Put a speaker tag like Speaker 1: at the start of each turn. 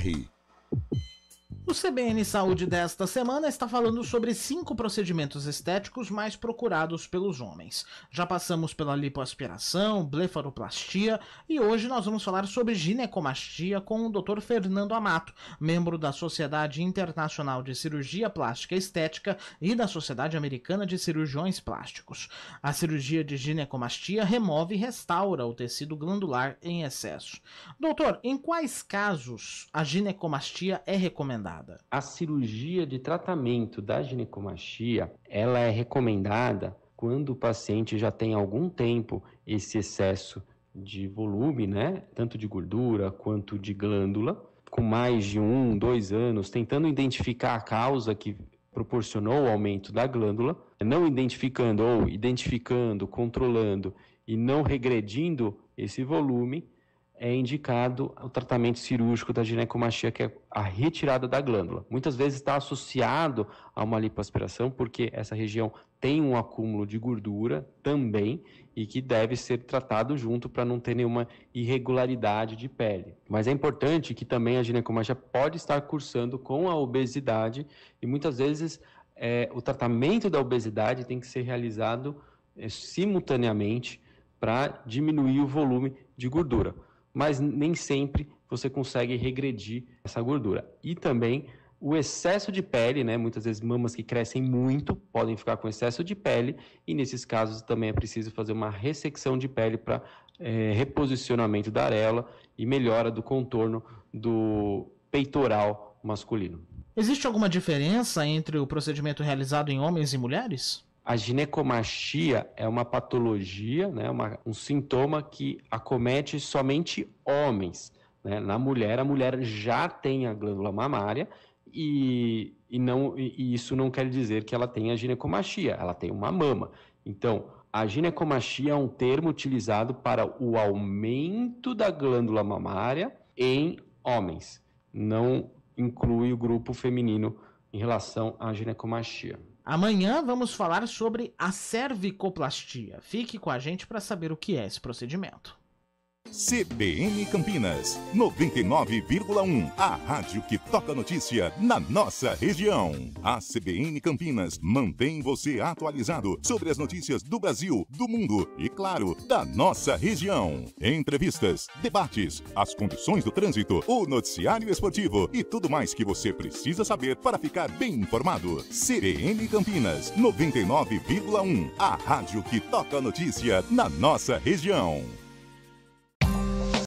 Speaker 1: R.
Speaker 2: O CBN Saúde desta semana está falando sobre cinco procedimentos estéticos mais procurados pelos homens. Já passamos pela lipoaspiração, blefaroplastia e hoje nós vamos falar sobre ginecomastia com o Dr. Fernando Amato, membro da Sociedade Internacional de Cirurgia Plástica Estética e da Sociedade Americana de Cirurgiões Plásticos. A cirurgia de ginecomastia remove e restaura o tecido glandular em excesso. Doutor, em quais casos a ginecomastia é recomendada? nada.
Speaker 3: A cirurgia de tratamento da ginecomastia, ela é recomendada quando o paciente já tem algum tempo esse excesso de volume, né? Tanto de gordura quanto de glândula, com mais de um, dois anos, tentando identificar a causa que proporcionou o aumento da glândula, não identificando ou identificando, controlando e não regredindo esse volume, é indicado o tratamento cirúrgico da ginecomastia, que é a retirada da glândula. Muitas vezes está associado a uma lipoaspiração, porque essa região tem um acúmulo de gordura também e que deve ser tratado junto para não ter nenhuma irregularidade de pele. Mas é importante que também a ginecomastia pode estar cursando com a obesidade e muitas vezes é, o tratamento da obesidade tem que ser realizado é, simultaneamente para diminuir o volume de gordura mas nem sempre você consegue regredir essa gordura. E também o excesso de pele, né? Muitas vezes mamas que crescem muito podem ficar com excesso de pele, e nesses casos também é preciso fazer uma ressecção de pele para é, eh, reposicionamento da arela e melhora do contorno do peitoral masculino.
Speaker 2: Existe alguma diferença entre o procedimento realizado em
Speaker 3: homens e mulheres? A ginecomastia é uma patologia, né, uma, um sintoma que acomete somente homens. Né? Na mulher, a mulher já tem a glândula mamária e, e, não, e isso não quer dizer que ela tenha ginecomastia, ela tem uma mama. Então, a ginecomastia é um termo utilizado para o aumento da glândula mamária em homens. Não inclui o grupo feminino em relação à ginecomastia.
Speaker 2: Amanhã vamos falar sobre a cervicoplastia. Fique com a gente para saber o que é esse procedimento.
Speaker 1: CBN Campinas, 99,1. A rádio que toca notícia na nossa região. A CBN Campinas mantém você atualizado sobre as notícias do Brasil, do mundo e, claro, da nossa região. Entrevistas, debates, as condições do trânsito, o noticiário esportivo e tudo mais que você precisa saber para ficar bem informado. CBN Campinas, 99,1. A rádio que toca notícia na nossa região.